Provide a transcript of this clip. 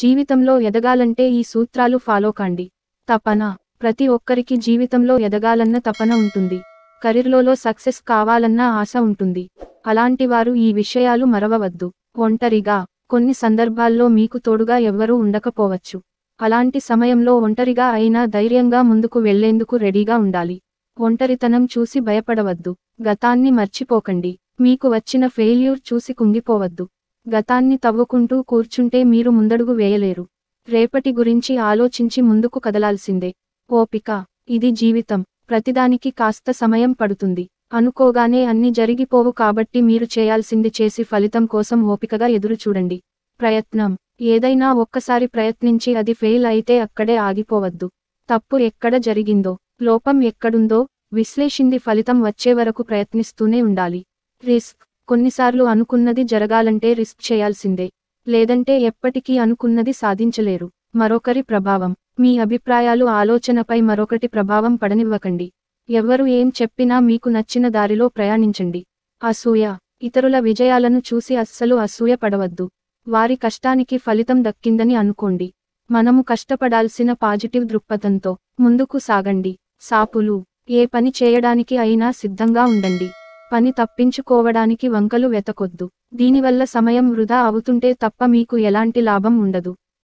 జీవితంలో ఎదగాలంటే ఈ సూత్రాలు ఫాలో కాండి తపన ప్రతి ఒక్కరికి జీవితంలో ఎదగాలన్న తపన ఉంటుంది కరీర్లో సక్సెస్ కావాలన్న ఆశ ఉంటుంది అలాంటి వారు ఈ విషయాలు మరవవద్దు ఒంటరిగా కొన్ని సందర్భాల్లో మీకు తోడుగా ఎవ్వరూ ఉండకపోవచ్చు అలాంటి సమయంలో ఒంటరిగా అయినా ధైర్యంగా ముందుకు వెళ్లేందుకు రెడీగా ఉండాలి ఒంటరితనం చూసి భయపడవద్దు గతాన్ని మర్చిపోకండి మీకు వచ్చిన ఫెయిల్యూర్ చూసి కుంగిపోవద్దు గతాన్ని తవ్వుకుంటూ కూర్చుంటే మీరు ముందడుగు వేయలేరు రేపటి గురించి ఆలోచించి ముందుకు కదలాల్సిందే ఓపిక ఇది జీవితం ప్రతిదానికి కాస్త సమయం పడుతుంది అనుకోగానే అన్ని జరిగిపోవు కాబట్టి మీరు చేయాల్సింది చేసి ఫలితం కోసం ఓపికగా ఎదురు చూడండి ప్రయత్నం ఏదైనా ఒక్కసారి ప్రయత్నించి అది ఫెయిల్ అయితే అక్కడే ఆగిపోవద్దు తప్పు ఎక్కడ జరిగిందో లోపం ఎక్కడుందో విశ్లేషింది ఫలితం వచ్చే వరకు ప్రయత్నిస్తూనే ఉండాలి రిస్క్ కొన్నిసార్లు అనుకున్నది జరగాలంటే రిస్క్ చేయాల్సిందే లేదంటే ఎప్పటికీ అనుకున్నది సాధించలేరు మరొకరి ప్రభావం మీ అభిప్రాయాలు ఆలోచనపై మరొకటి ప్రభావం పడనివ్వకండి ఎవ్వరు ఏం చెప్పినా మీకు నచ్చిన దారిలో ప్రయాణించండి అసూయ ఇతరుల విజయాలను చూసి అస్సలు అసూయ పడవద్దు వారి కష్టానికి ఫలితం దక్కిందని అనుకోండి మనము కష్టపడాల్సిన పాజిటివ్ దృక్పథంతో ముందుకు సాగండి సాపులు ఏ పని చేయడానికి అయినా సిద్ధంగా ఉండండి పని తప్పించుకోవడానికి వంకలు వెతకొద్దు దీనివల్ల సమయం వృధా అవుతుంటే తప్ప మీకు ఎలాంటి లాభం ఉండదు